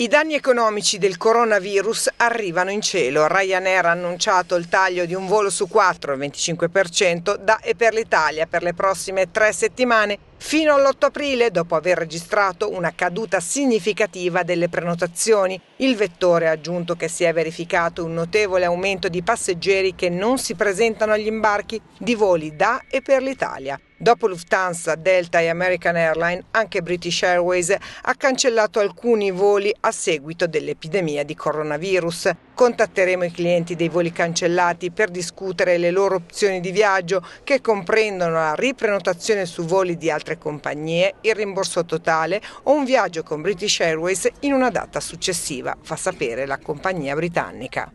I danni economici del coronavirus arrivano in cielo. Ryanair ha annunciato il taglio di un volo su quattro, il 25%, da e per l'Italia per le prossime tre settimane fino all'8 aprile, dopo aver registrato una caduta significativa delle prenotazioni. Il vettore ha aggiunto che si è verificato un notevole aumento di passeggeri che non si presentano agli imbarchi di voli da e per l'Italia. Dopo Lufthansa, Delta e American Airlines, anche British Airways ha cancellato alcuni voli a seguito dell'epidemia di coronavirus. Contatteremo i clienti dei voli cancellati per discutere le loro opzioni di viaggio che comprendono la riprenotazione su voli di altre compagnie, il rimborso totale o un viaggio con British Airways in una data successiva, fa sapere la compagnia britannica.